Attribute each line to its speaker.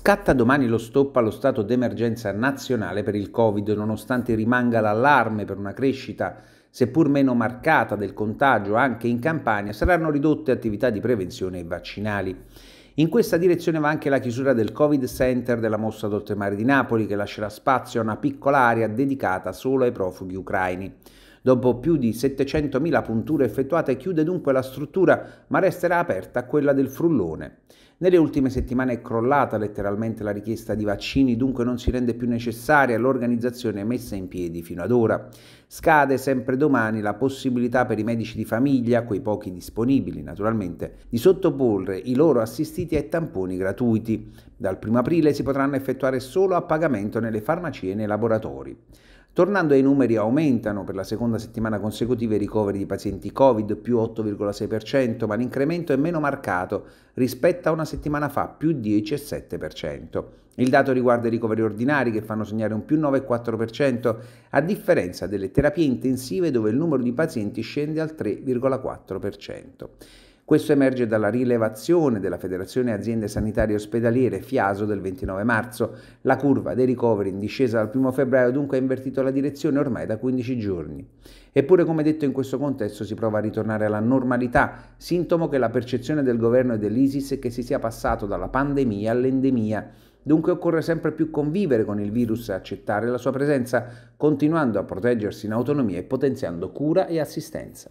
Speaker 1: Scatta domani lo stop allo stato d'emergenza nazionale per il Covid, nonostante rimanga l'allarme per una crescita seppur meno marcata del contagio anche in Campania, saranno ridotte attività di prevenzione e vaccinali. In questa direzione va anche la chiusura del Covid Center della Mossa d'Oltremare di Napoli, che lascerà spazio a una piccola area dedicata solo ai profughi ucraini. Dopo più di 700.000 punture effettuate chiude dunque la struttura, ma resterà aperta quella del frullone. Nelle ultime settimane è crollata letteralmente la richiesta di vaccini, dunque non si rende più necessaria l'organizzazione messa in piedi fino ad ora. Scade sempre domani la possibilità per i medici di famiglia, quei pochi disponibili naturalmente, di sottoporre i loro assistiti ai tamponi gratuiti. Dal 1 aprile si potranno effettuare solo a pagamento nelle farmacie e nei laboratori. Tornando ai numeri, aumentano per la seconda settimana consecutiva i ricoveri di pazienti Covid, più 8,6%, ma l'incremento è meno marcato rispetto a una settimana fa, più 10,7%. Il dato riguarda i ricoveri ordinari che fanno segnare un più 9,4%, a differenza delle terapie intensive dove il numero di pazienti scende al 3,4%. Questo emerge dalla rilevazione della Federazione Aziende Sanitarie Ospedaliere Fiaso del 29 marzo. La curva dei ricoveri in discesa dal 1 febbraio dunque ha invertito la direzione ormai da 15 giorni. Eppure, come detto, in questo contesto si prova a ritornare alla normalità, sintomo che la percezione del governo e dell'ISIS è che si sia passato dalla pandemia all'endemia. Dunque occorre sempre più convivere con il virus e accettare la sua presenza, continuando a proteggersi in autonomia e potenziando cura e assistenza.